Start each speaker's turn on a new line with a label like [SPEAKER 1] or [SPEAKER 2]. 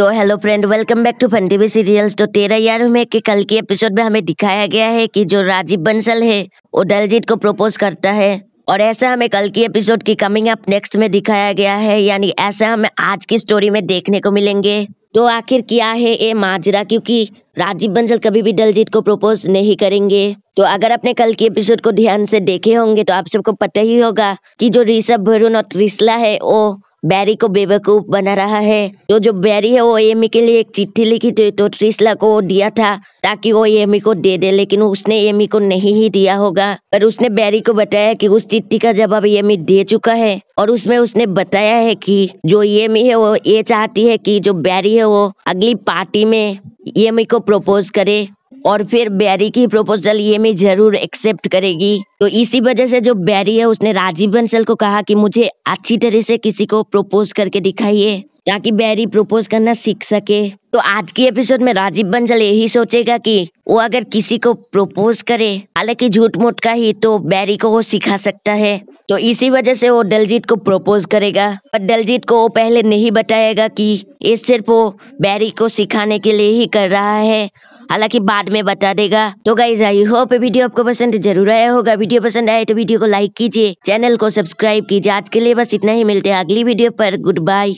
[SPEAKER 1] तो hello friend welcome back to fun TV serials तो तेरह यार में के कल के एपिसोड में हमें दिखाया गया है कि जो राजीव बंसल है वो दलजीत को प्रपोज करता है और ऐसा हमें कल की एपिसोड की कमिंग अप नेक्स्ट में दिखाया गया है यानी ऐसा हमें आज की स्टोरी में देखने को मिलेंगे तो आखिर क्या है ये माजरा क्योंकि राजीव बंसल कभी भी दलजीत को प्रपोज नहीं करेंगे तो अगर आपने कल की एपिसोड को ध्यान से देखे होंगे तो आप सबको पता ही होगा कि जो ऋषभ भरुण और त्रिसला है वो बैरी को बेवकूफ बना रहा है तो जो बैरी है वो एमी के लिए एक चिट्ठी लिखी थी तो ट्रिसला को दिया था ताकि वो एमी को दे दे लेकिन उसने एमी को नहीं ही दिया होगा पर उसने बैरी को बताया कि उस चिट्ठी का जवाब एमी दे चुका है और उसमें उसने बताया है कि जो एमी है वो ये चाहती है कि जो बैरी है वो अगली पार्टी में एमी को प्रपोज करे और फिर बैरी की प्रपोजल ये मैं जरूर एक्सेप्ट करेगी तो इसी वजह से जो बैरी है उसने राजीव बंसल को कहा कि मुझे अच्छी तरह से किसी को प्रपोज करके दिखाइए ताकि बैरी प्रपोज करना सीख सके तो आज की एपिसोड में राजीव बंसल यही सोचेगा कि वो अगर किसी को प्रपोज करे हालांकि झूठ मूठ का ही तो बैरी को वो सिखा सकता है तो इसी वजह से वो दलजीत को प्रपोज करेगा पर दलजीत को वो पहले नहीं बताएगा कि ये सिर्फ वो बैरी को सिखाने के लिए ही कर रहा है हालांकि बाद में बता देगा तो गाइज आई होप वीडियो आपको पसंद जरूर आया होगा वीडियो पसंद आए तो वीडियो को लाइक कीजिए चैनल को सब्सक्राइब कीजिए आज के लिए बस इतना ही मिलते हैं अगली वीडियो पर गुड बाय